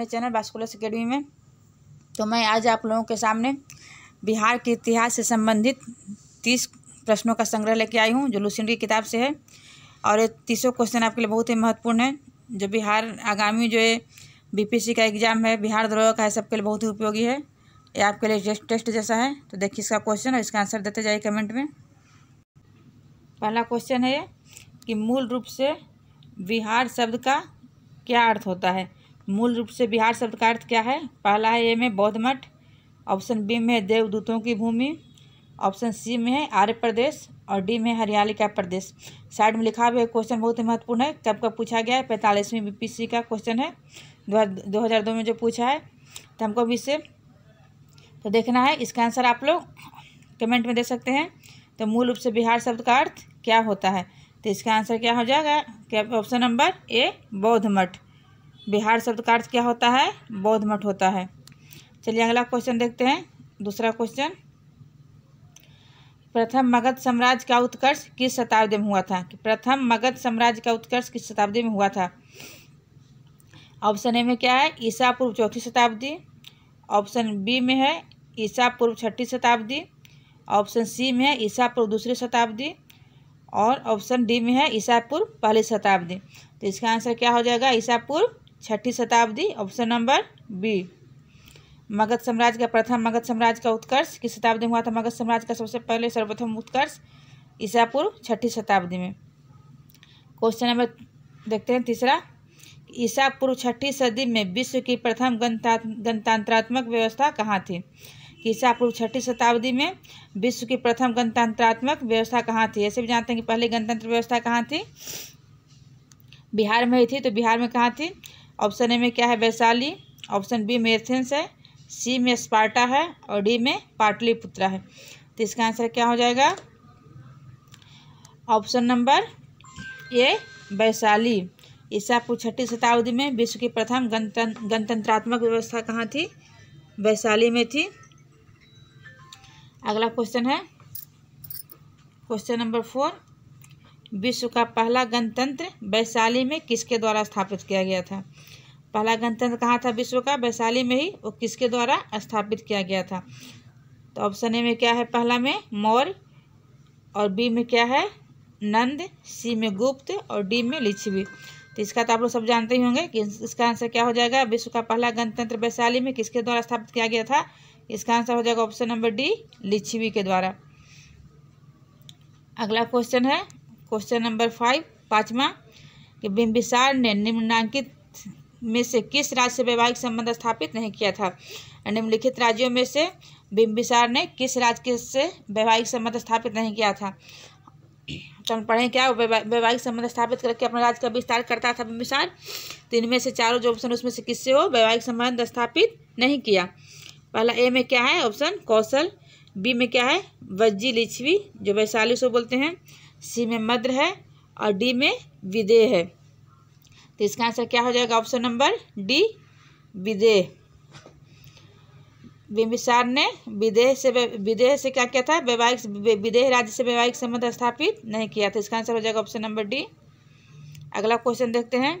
अपने channel बास्कुलस academy में तो मैं आज आप लोगों के सामने बिहार के इतिहास से संबंधित तीस प्रश्नों का संग्रह लेके आई हूँ जो लुसेंट की किताब से है और ये तीसों क्वेश्चन आपके लिए बहुत ही महत्वपूर्ण है जो बिहार आगामी जो है बीपीसी का एग्ज़ाम है बिहार द्रोह का है सबके लिए बहुत ही उपयोगी है ये आपके लिए टेस्ट टेस्ट जैसा है तो देखिए इसका क्वेश्चन और इसका आंसर देते जाइए कमेंट में पहला क्वेश्चन है कि मूल रूप से बिहार शब्द का क्या अर्थ होता है मूल रूप से बिहार शब्द का अर्थ क्या है पहला है ए में बौद्ध मठ ऑप्शन बी में है देवदूतों की भूमि ऑप्शन सी में है आर्य प्रदेश और डी में हरियाली का प्रदेश साइड में लिखा हुआ क्वेश्चन बहुत ही महत्वपूर्ण है कब कब पूछा गया है पैंतालीसवीं बीपीसी का क्वेश्चन है दो हज़ार दो में जो पूछा है तो हमको भी इससे तो देखना है इसका आंसर आप लोग कमेंट में दे सकते हैं तो मूल रूप से बिहार शब्द का अर्थ क्या होता है तो इसका आंसर क्या हो जाएगा क्या ऑप्शन नंबर ए बौद्ध मठ बिहार शब्द का अर्थ क्या होता है बौद्ध मठ होता है चलिए अगला क्वेश्चन देखते हैं दूसरा क्वेश्चन प्रथम मगध साम्राज्य का उत्कर्ष किस शताब्दी में हुआ था कि प्रथम मगध साम्राज्य का उत्कर्ष किस शताब्दी में हुआ था ऑप्शन ए में क्या है ईसा पूर्व चौथी शताब्दी ऑप्शन बी में है ईसा पूर्व छठी शताब्दी ऑप्शन सी में है ईसा पूर्व दूसरी शताब्दी और ऑप्शन डी में है ईसा पूर्व पहली शताब्दी तो इसका आंसर क्या हो जाएगा ईसा पूर्व छठी शताब्दी ऑप्शन नंबर बी मगध साम्राज्य का प्रथम मगध साम्राज्य का उत्कर्ष किस शताब्दी में हुआ था मगध साम्राज्य का सबसे पहले सर्वप्रथम उत्कर्ष पूर्व छठी शताब्दी में क्वेश्चन नंबर देखते हैं तीसरा ईसा पूर्व छठी सदी में विश्व की प्रथम गणतंत्रात्मक व्यवस्था कहाँ थी ईसा पूर्व छठी शताब्दी में विश्व की प्रथम गणतंत्रात्मक व्यवस्था कहाँ थी ऐसे भी जानते हैं कि पहले गणतंत्र व्यवस्था कहाँ थी बिहार में ही थी तो बिहार में कहाँ थी ऑप्शन ए में क्या है वैशाली ऑप्शन बी में एथेंस है सी में स्पार्टा है और डी में पाटलिपुत्रा है तो इसका आंसर क्या हो जाएगा ऑप्शन नंबर ए वैशाली ईसा पूर्व छठी शताब्दी में विश्व की प्रथम गणतंत्रात्मक व्यवस्था कहाँ थी वैशाली में थी अगला क्वेश्चन है क्वेश्चन नंबर फोर विश्व का पहला गणतंत्र वैशाली में किसके द्वारा स्थापित किया गया था पहला गणतंत्र कहाँ था विश्व का वैशाली में ही वो किसके द्वारा स्थापित किया गया था तो ऑप्शन ए में क्या है पहला में मौर्य और बी में क्या है नंद सी में गुप्त और डी में लिच्छवी तो इसका तो आप लोग सब जानते ही होंगे कि इसका आंसर क्या हो जाएगा विश्व का पहला गणतंत्र वैशाली में किसके द्वारा स्थापित किया गया था इसका आंसर हो जाएगा ऑप्शन नंबर डी लिच्छवी के द्वारा अगला क्वेश्चन है क्वेश्चन नंबर फाइव पाँचवा कि बिम्बिसार ने निम्नांकित में से किस राज्य से वैवाहिक संबंध स्थापित नहीं किया था निम्नलिखित राज्यों में से बिम्बिसार ने किस राज्य के से वैवाहिक संबंध स्थापित नहीं किया था तो हम पढ़ें क्या वैवाहिक संबंध स्थापित करके अपने राज्य का विस्तार करता था बिम्बिसार तो इनमें से चारों जो ऑप्शन उसमें से किससे हो वैवाहिक संबंध स्थापित नहीं किया पहला ए में क्या है ऑप्शन कौशल बी में क्या है वज्जी लिच्छवी जो वैशाली सो बोलते हैं सी में मद्र है और डी में विदेह है तो इसका आंसर क्या हो जाएगा option number D Videha Bimbisara ने विदेह से विदेह से क्या किया था वैवाहिक विदेह राज्य से वैवाहिक संबंध स्थापित नहीं किया था इसका आंसर हो जाएगा ऑप्शन नंबर डी अगला क्वेश्चन देखते हैं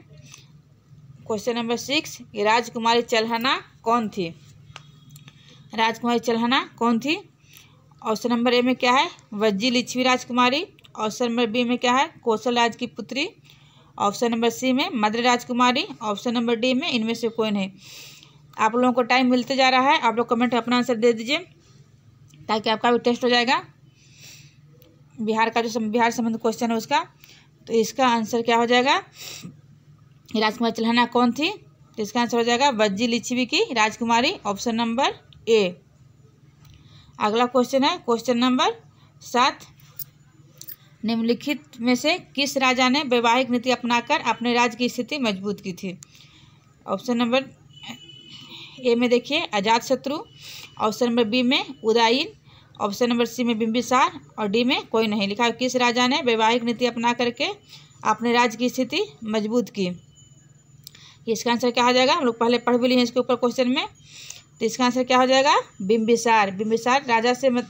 क्वेश्चन नंबर सिक्स राजकुमारी चलहना कौन थी राजकुमारी चलहना कौन थी ऑप्शन नंबर ए में क्या है वज्जी लिच्छवी राजकुमारी ऑप्शन नंबर बी में क्या है कौशल राज की पुत्री ऑप्शन नंबर सी में मद्र राजकुमारी ऑप्शन नंबर डी में इनमें से कोई नहीं आप लोगों को टाइम मिलते जा रहा है आप लोग कमेंट अपना आंसर दे दीजिए ताकि आपका भी टेस्ट हो जाएगा बिहार का जो बिहार संबंध क्वेश्चन है उसका तो इसका आंसर क्या हो जाएगा राजकुमारी चल्हाना कौन थी तो इसका आंसर हो जाएगा वज्जी लिच्छवी की राजकुमारी ऑप्शन नंबर ए अगला क्वेश्चन है क्वेश्चन नंबर सात निम्नलिखित में से किस राजा ने वैवाहिक नीति अपनाकर अपने राज्य की स्थिति मजबूत की थी ऑप्शन नंबर ए में देखिए अजात शत्रु ऑप्शन नंबर बी में उदाइन ऑप्शन नंबर सी में बिंबिसार और डी में कोई नहीं लिखा किस राजा ने वैवाहिक नीति अपना करके अपने राज्य की स्थिति मजबूत की इसका आंसर क्या हो जाएगा हम लोग पहले पढ़ भी लिए हैं इसके ऊपर क्वेश्चन में तो इसका आंसर क्या हो जाएगा बिंबिसार बिंबिसार राजा से मत,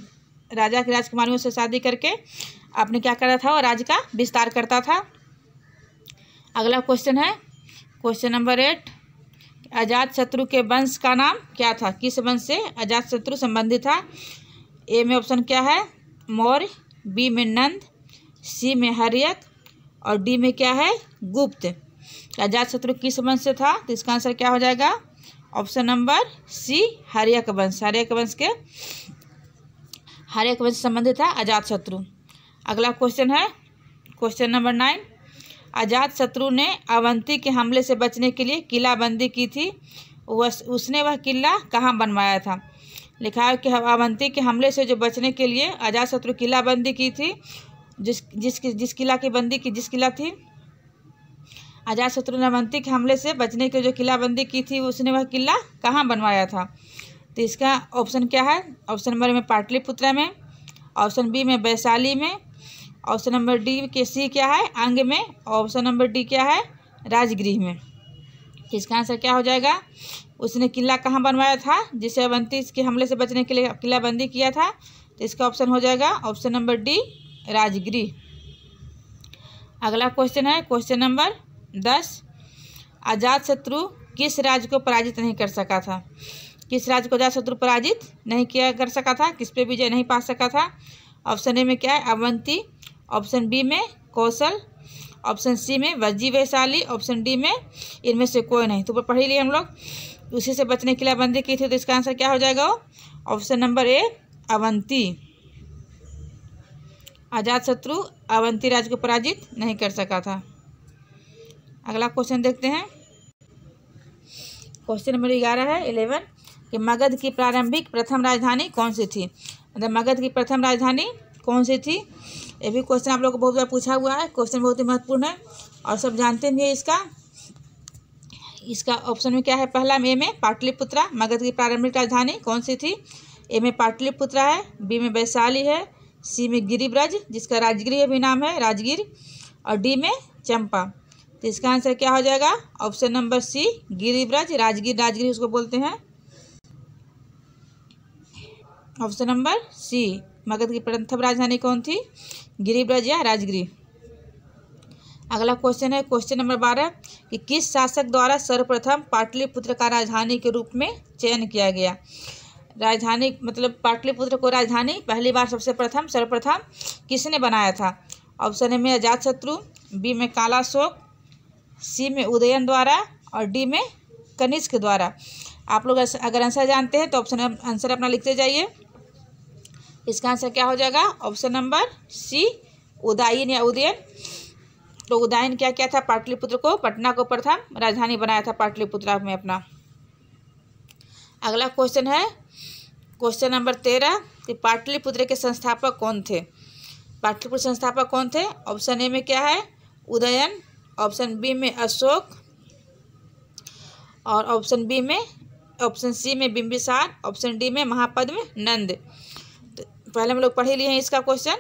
राजा के राजकुमारियों से शादी करके आपने क्या करा था और राज्य का विस्तार करता था अगला क्वेश्चन है क्वेश्चन नंबर एट अजात शत्रु के वंश का नाम क्या था किस वंश से अजात शत्रु संबंधित था ए में ऑप्शन क्या है मौर्य बी में नंद सी में हरियत और डी में क्या है गुप्त अजात शत्रु किस वंश से था तो इसका आंसर क्या हो जाएगा ऑप्शन नंबर सी हरियक वंश हरियक वंश के हरियक वंश संबंधित था अजात शत्रु अगला क्वेश्चन है क्वेश्चन नंबर नाइन आजाद शत्रु ने अवंती के हमले से बचने के लिए किलाबंदी की थी उसने वह किला कहाँ बनवाया था लिखा है कि अवंती के हमले से जो बचने के लिए आजाद शत्रु किलाबंदी की थी जिस जिस जिस किला की बंदी की जिस किला थी आजाद शत्रु ने अवंती के हमले से बचने के जो किलाबंदी की थी उसने वह किला कहाँ बनवाया था तो इसका ऑप्शन क्या है ऑप्शन नंबर में पाटलिपुत्र में ऑप्शन बी में वैशाली में ऑप्शन नंबर डी के सी क्या है अंग में ऑप्शन नंबर डी क्या है राजगृह में इसका आंसर क्या हो जाएगा उसने किला कहाँ बनवाया था जिसे अवंतीस के हमले से बचने के लिए किलाबंदी किया था तो इसका ऑप्शन हो जाएगा ऑप्शन नंबर डी राजगृह अगला क्वेश्चन है क्वेश्चन नंबर दस आजाद शत्रु किस राज्य को पराजित नहीं कर सका था किस राज्य को आजाद शत्रु पराजित नहीं किया कर सका था किस पे विजय नहीं पा सका था ऑप्शन ए में क्या है अवंती ऑप्शन बी में कौशल ऑप्शन सी में वजी वैशाली ऑप्शन डी में इनमें से कोई नहीं तो पढ़ ही लिए हम लोग उसी से बचने के लिए बंदी की थी तो इसका आंसर क्या हो जाएगा वो option number A Avanti Ajatashatru Avanti राज को पराजित नहीं कर सका था अगला क्वेश्चन देखते हैं क्वेश्चन नंबर ग्यारह है इलेवन कि मगध की प्रारंभिक प्रथम राजधानी कौन सी थी मतलब मगध की प्रथम राजधानी कौन सी थी ये भी क्वेश्चन आप लोग को बहुत बार पूछा हुआ है क्वेश्चन बहुत ही महत्वपूर्ण है और सब जानते भी है इसका इसका ऑप्शन में क्या है पहला ए में पाटलिपुत्रा मगध की प्रारंभिक राजधानी कौन सी थी ए में पाटलिपुत्रा है बी में वैशाली है सी में गिरिब्रज जिसका राजगिरी अभी नाम है राजगीर और डी में चंपा तो इसका आंसर क्या हो जाएगा ऑप्शन नंबर सी गिरिब्रज राजगीर राजगिर उसको बोलते हैं ऑप्शन नंबर सी मगध की प्रथम राजधानी कौन थी गिरिवराज या राजगिरी अगला क्वेश्चन है क्वेश्चन नंबर बारह कि किस शासक द्वारा सर्वप्रथम पाटलिपुत्र का राजधानी के रूप में चयन किया गया राजधानी मतलब पाटलिपुत्र को राजधानी पहली बार सबसे प्रथम सर्वप्रथम किसने बनाया था ऑप्शन में अजात शत्रु बी में काला शोक सी में उदयन द्वारा और डी में कनिष्क द्वारा आप लोग अगर आंसर जानते हैं तो ऑप्शन आंसर अपना लिखते जाइए इसका आंसर क्या हो जाएगा ऑप्शन नंबर सी उदयन या उदयन तो उदयन क्या क्या था पाटलिपुत्र को पटना को प्रथम राजधानी बनाया था पाटलिपुत्र में अपना अगला क्वेश्चन है क्वेश्चन नंबर तेरह कि पाटलिपुत्र के संस्थापक कौन थे पाटलिपुत्र संस्थापक कौन थे ऑप्शन ए में क्या है उदयन ऑप्शन बी में अशोक और ऑप्शन बी में ऑप्शन सी में बिम्बिसार ऑप्शन डी में महापद्म नंद पहले हम लोग पढ़ ही लिए हैं इसका क्वेश्चन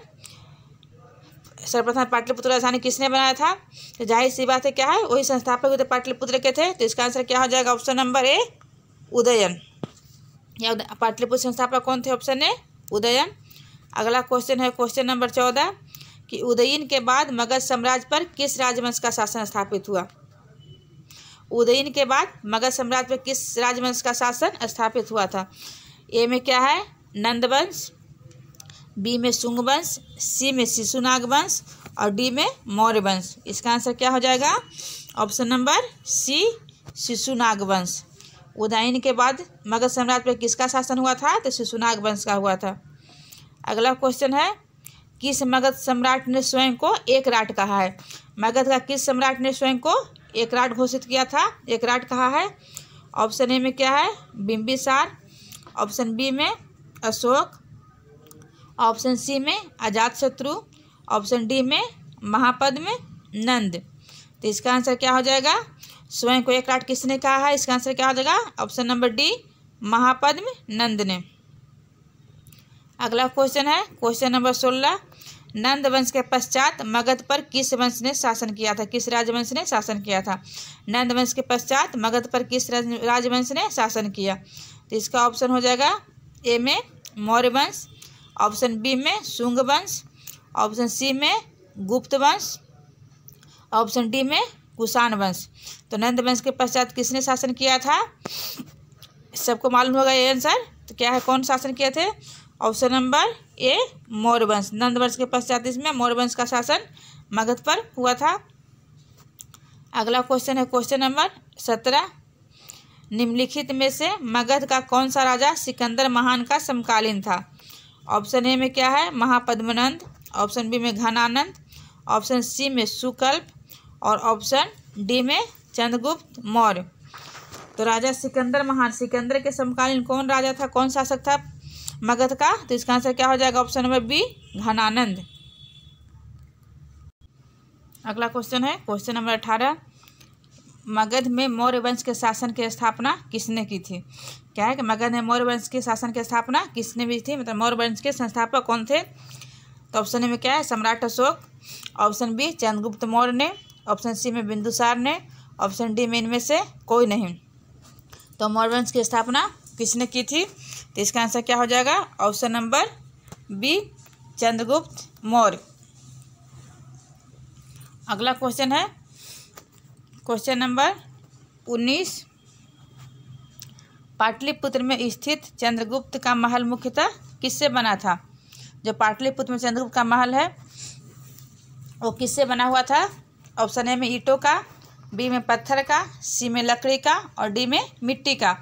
सर्वप्रथम पाटलिपुत्र राजधानी किसने बनाया था तो जाहिर सी बात है क्या है वही संस्थापक थे पाटलिपुत्र के थे तो इसका आंसर क्या हो जाएगा ऑप्शन नंबर ए उदयन या पाटलिपुत्र संस्थापक कौन थे ऑप्शन ए उदयन अगला क्वेश्चन है क्वेश्चन नंबर चौदह कि उदयन के बाद मगध साम्राज्य पर किस राजवंश का शासन स्थापित हुआ उदयन के बाद मगध साम्राज्य पर किस राजवंश का शासन स्थापित हुआ था ए में क्या है नंदवंश बी में शुंग वंश सी में शिशुनाग वंश और डी में मौर्य वंश इसका आंसर क्या हो जाएगा ऑप्शन नंबर सी शिशुनाग वंश उदयन के बाद मगध सम्राट पर किसका शासन हुआ था तो शिशुनाग वंश का हुआ था अगला क्वेश्चन है किस मगध सम्राट ने स्वयं को एक राट कहा है मगध का किस सम्राट ने स्वयं को एक राट घोषित किया था एक राट कहा है ऑप्शन ए में क्या है बिम्बिसार ऑप्शन बी में अशोक ऑप्शन सी में अजात शत्रु ऑप्शन डी में महापद में नंद तो इसका आंसर क्या हो जाएगा स्वयं को एक लाट किसने कहा है इसका आंसर क्या हो जाएगा ऑप्शन नंबर डी महापद में नंद ने अगला क्वेश्चन है क्वेश्चन नंबर सोलह नंद वंश के पश्चात मगध पर किस वंश ने शासन किया था किस राजवंश ने शासन किया था नंद वंश के पश्चात मगध पर किस राजवंश ने शासन किया तो इसका ऑप्शन हो जाएगा ए में मौर्य वंश ऑप्शन बी में शुंग वंश ऑप्शन सी में गुप्त वंश ऑप्शन डी में कुषाण वंश तो नंद वंश के पश्चात किसने शासन किया था सबको मालूम होगा ये आंसर तो क्या है कौन शासन किए थे ऑप्शन नंबर ए मौर्य वंश नंद वंश के पश्चात इसमें मौर्य वंश का शासन मगध पर हुआ था अगला क्वेश्चन है क्वेश्चन नंबर सत्रह निम्नलिखित में से मगध का कौन सा राजा सिकंदर महान का समकालीन था ऑप्शन ए में क्या है महापद्मनंद ऑप्शन बी में घनानंद ऑप्शन सी में सुकल्प और ऑप्शन डी में चंद्रगुप्त मौर्य तो राजा सिकंदर महान सिकंदर के समकालीन कौन राजा था कौन शासक था मगध का तो इसका आंसर क्या हो जाएगा ऑप्शन नंबर बी घनानंद अगला क्वेश्चन है क्वेश्चन नंबर अठारह मगध में मौर्य वंश के शासन की स्थापना किसने की थी क्या है कि मगध है मौर्य वंश के शासन की स्थापना किसने भी थी मतलब मौर्य वंश के संस्थापक कौन थे तो ऑप्शन ए में क्या है सम्राट अशोक ऑप्शन बी चंद्रगुप्त मौर्य ने ऑप्शन सी में बिंदुसार ने ऑप्शन डी में इनमें से कोई नहीं तो मौर्य वंश की स्थापना किसने की थी तो इसका आंसर क्या हो जाएगा option number B Chandragupta Maurya अगला क्वेश्चन है क्वेश्चन नंबर उन्नीस पाटलिपुत्र में स्थित चंद्रगुप्त का महल मुख्यतः किससे बना था जो पाटलिपुत्र में चंद्रगुप्त का महल है वो किससे बना हुआ था ऑप्शन ए में ईटों का बी में पत्थर का सी में लकड़ी का और डी में मिट्टी का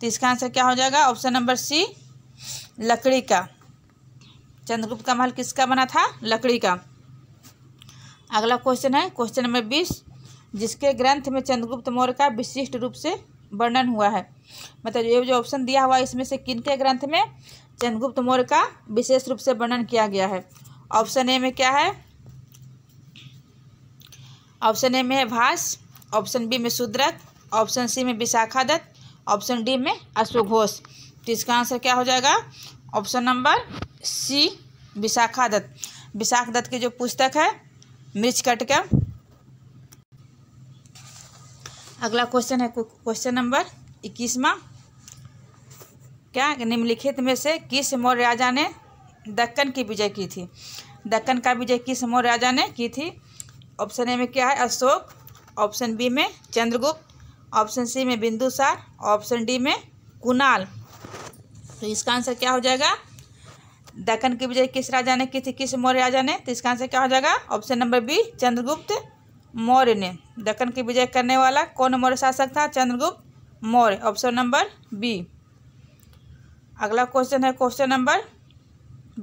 तो इसका आंसर क्या हो जाएगा ऑप्शन नंबर सी लकड़ी का चंद्रगुप्त का महल किसका बना था लकड़ी का अगला क्वेश्चन है क्वेश्चन नंबर बीस जिसके ग्रंथ में चंद्रगुप्त मौर्य का विशिष्ट रूप से वर्णन हुआ है मतलब ये जो ऑप्शन दिया हुआ है इसमें से किन के ग्रंथ में चंद्रगुप्त मौर्य का विशेष रूप से वर्णन किया गया है ऑप्शन ए में क्या है ऑप्शन ए में है भाष ऑप्शन बी में सुद्रत ऑप्शन सी में विशाखादत्त ऑप्शन डी में अश्वघोष तो इसका आंसर क्या हो जाएगा option number C Vishakhadatta Vishakhadatta की जो पुस्तक है मृच कटकम अगला क्वेश्चन है क्वेश्चन नंबर इक्कीसवा क्या निम्नलिखित में से किस मौर्य राजा ने दक्कन की विजय की थी दक्कन का विजय किस मौर्य राजा ने की थी ऑप्शन ए में क्या है अशोक ऑप्शन बी में चंद्रगुप्त ऑप्शन सी में बिंदुसार ऑप्शन डी में कुणाल तो इसका आंसर क्या हो जाएगा दक्कन की विजय किस राजा ने की थी किस मौर्य राजा ने तो इसका आंसर क्या हो जाएगा option number B Chandragupta Maurya ने दक्कन की विजय करने वाला कौन मौर्य शासक था Chandragupta Maurya option number B अगला क्वेश्चन है क्वेश्चन नंबर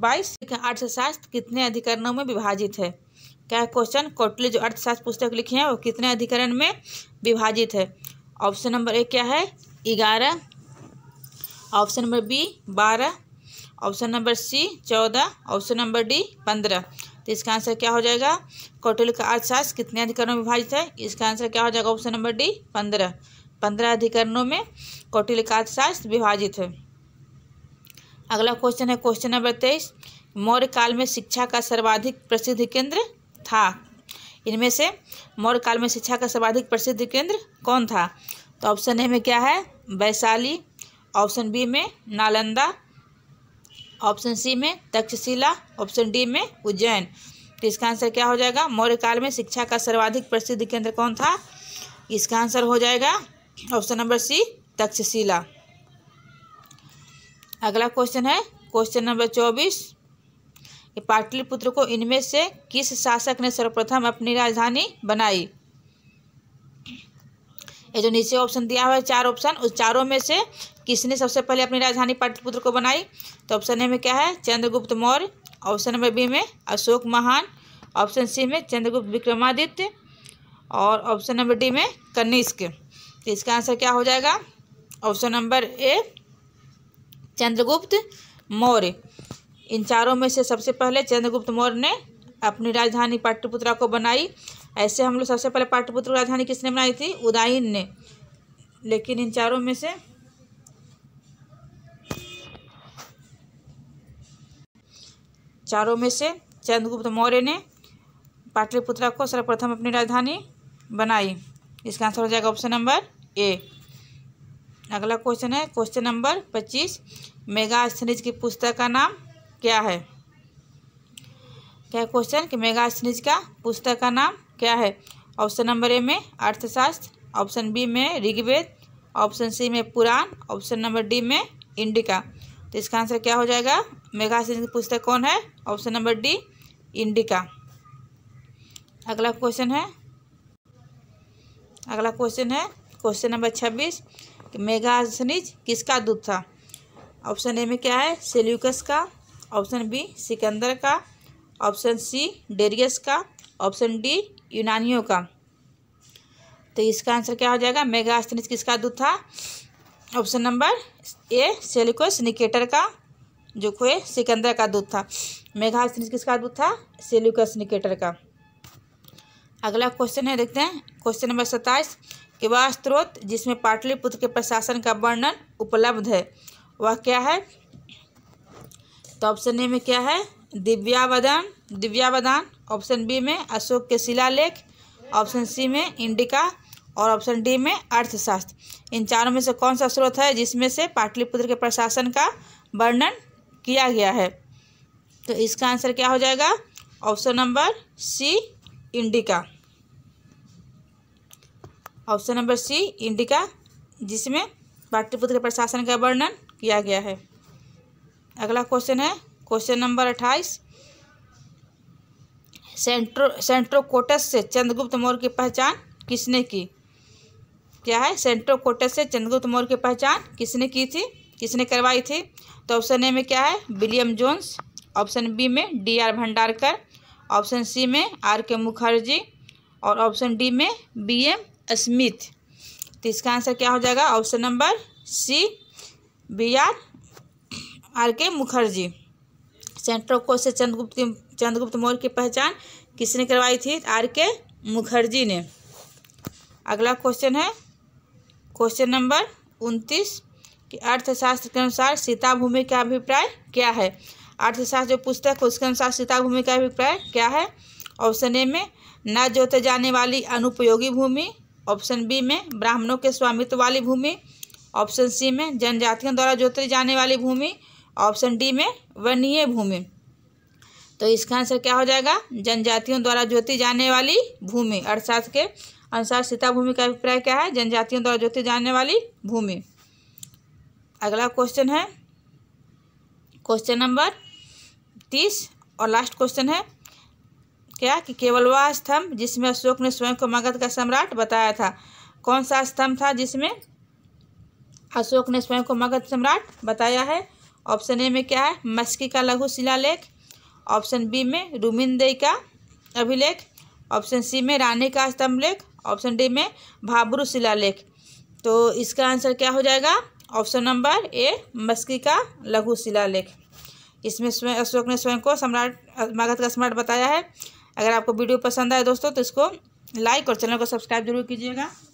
बाईस अर्थशास्त्र कितने अधिकरणों में विभाजित है क्या है क्वेश्चन कोटली जो अर्थशास्त्र पुस्तक लिखी है वो कितने अधिकरण में विभाजित है ऑप्शन नंबर ए क्या है ग्यारह ऑप्शन नंबर बी बारह ऑप्शन नंबर सी चौदह ऑप्शन नंबर डी पंद्रह तो इसका आंसर क्या हो जाएगा कौटिल्य का अर्थशास्त्र कितने अधिकरणों में विभाजित है इसका आंसर क्या हो जाएगा ऑप्शन नंबर डी पंद्रह पंद्रह अधिकरणों में कौटिल्य का अर्थशास्त्र विभाजित है अगला क्वेश्चन है क्वेश्चन नंबर तेईस मौर्य काल में शिक्षा का सर्वाधिक प्रसिद्ध केंद्र था इनमें से मौर्य काल में शिक्षा का सर्वाधिक प्रसिद्ध केंद्र कौन था तो ऑप्शन ए में क्या है वैशाली ऑप्शन बी में नालंदा ऑप्शन सी में तक्षशिला ऑप्शन डी में उज्जैन तो इसका आंसर क्या हो जाएगा मौर्य काल में शिक्षा का सर्वाधिक प्रसिद्ध केंद्र कौन था इसका आंसर हो जाएगा ऑप्शन नंबर सी तक्षशिला अगला क्वेश्चन है क्वेश्चन नंबर चौबीस पाटलिपुत्र को इनमें से किस शासक ने सर्वप्रथम अपनी राजधानी बनाई ये जो नीचे ऑप्शन दिया हुआ है चार ऑप्शन उस चारों में से किसने सबसे पहले अपनी राजधानी पाटलिपुत्र को बनाई तो ऑप्शन ए में क्या है Chandragupta Maurya option number B में अशोक महान ऑप्शन सी में चंद्रगुप्त विक्रमादित्य और ऑप्शन नंबर डी में कनिष्क तो इसका आंसर क्या हो जाएगा option number A Chandragupta Maurya इन चारों में से सबसे पहले चंद्रगुप्त मौर्य ने अपनी राजधानी पाटलिपुत्रा को बनाई ऐसे हम लोग सबसे पहले पाटलिपुत्र राजधानी किसने बनाई थी उदायन ने लेकिन इन चारों में से चारों में से चंद्रगुप्त मौर्य ने पाटलिपुत्रा को सर्वप्रथम अपनी राजधानी बनाई इसका आंसर हो जाएगा ऑप्शन नंबर ए अगला क्वेश्चन है क्वेश्चन नंबर पच्चीस मेगा स्थनिज की पुस्तक का नाम क्या है क्या क्वेश्चन कि मेगा स्थनिज का पुस्तक का नाम क्या है ऑप्शन नंबर ए में अर्थशास्त्र ऑप्शन बी में ऋग्वेद ऑप्शन सी में पुराण ऑप्शन नंबर डी में इंडिका तो इसका आंसर क्या हो जाएगा मेघा सिंह की पुस्तक कौन है ऑप्शन नंबर डी इंडिका अगला क्वेश्चन है अगला क्वेश्चन है क्वेश्चन नंबर छब्बीस मेघा सनिज किसका दूत था ऑप्शन ए में क्या है सेल्यूकस का ऑप्शन बी सिकंदर का ऑप्शन सी डेरियस का ऑप्शन डी यूनानियों का तो इसका आंसर क्या हो जाएगा मेगास्थनिस किसका दूध था option number A Seleucus Nicator का जो खोए सिकंदर का दूध था मेघास्थनिस किसका दूध था सेलिकोस निकेटर का अगला क्वेश्चन है देखते हैं क्वेश्चन नंबर सत्ताईस कि वह स्त्रोत जिसमें पाटलिपुत्र के प्रशासन का वर्णन उपलब्ध है वह क्या है तो ऑप्शन ए में क्या है दिव्यावदान दिव्यावदान ऑप्शन बी में अशोक के शिलालेख ऑप्शन सी में इंडिका और ऑप्शन डी में अर्थशास्त्र इन चारों में से कौन सा स्रोत है जिसमें से पाटलिपुत्र के प्रशासन का वर्णन किया गया है तो इसका आंसर क्या हो जाएगा option number C Indica option number C Indica जिसमें पाटलिपुत्र के प्रशासन का वर्णन किया गया है अगला क्वेश्चन है क्वेश्चन नंबर अट्ठाईस सेंट्रो सेंट्रोकोटस से चंद्रगुप्त मौर्य की पहचान किसने की क्या है सेंट्रोकोटस से चंद्रगुप्त मौर्य की पहचान किसने की थी किसने करवाई थी तो ऑप्शन ए में क्या है विलियम जोन्स ऑप्शन बी में D R Bhandarkar option C में आर के मुखर्जी और ऑप्शन डी में बी एम स्मिथ तो इसका आंसर क्या हो जाएगा option number C B R R K Mukherjee सेंट्रो को से चंद्रगुप्त चंद्रगुप्त मौर्य की पहचान किसने करवाई थी आर के मुखर्जी ने अगला क्वेश्चन है क्वेश्चन नंबर उनतीस कि अर्थशास्त्र के अनुसार सीता भूमि का अभिप्राय क्या है अर्थशास्त्र जो पुस्तक है उसके अनुसार सीता भूमि का अभिप्राय क्या है ऑप्शन ए में न जोते जाने वाली अनुपयोगी भूमि ऑप्शन बी में ब्राह्मणों के स्वामित्व वाली भूमि ऑप्शन सी में जनजातियों द्वारा जोते जाने वाली भूमि ऑप्शन डी में वनीय भूमि तो इसका आंसर क्या हो जाएगा जनजातियों द्वारा ज्योति जाने वाली भूमि अर्थशास्त्र के अनुसार सीता भूमि का अभिप्राय क्या है जनजातियों द्वारा ज्योति जाने वाली भूमि अगला क्वेश्चन है क्वेश्चन नंबर तीस और लास्ट क्वेश्चन है क्या कि केवल वह स्तंभ जिसमें अशोक ने स्वयं को मगध का सम्राट बताया था कौन सा स्तंभ था जिसमें अशोक ने स्वयं को मगध सम्राट बताया है ऑप्शन ए में क्या है मस्की का लघु शिलालेख ऑप्शन बी में रुमिनदई का अभिलेख ऑप्शन सी में रानी का स्तंभ लेख ऑप्शन डी में भाबरू शिलालेख तो इसका आंसर क्या हो जाएगा ऑप्शन नंबर ए मस्की का लघु शिलालेख इसमें स्वयं अशोक ने स्वयं को सम्राट मगध का सम्राट बताया है अगर आपको वीडियो पसंद आए दोस्तों तो इसको लाइक और चैनल को सब्सक्राइब जरूर कीजिएगा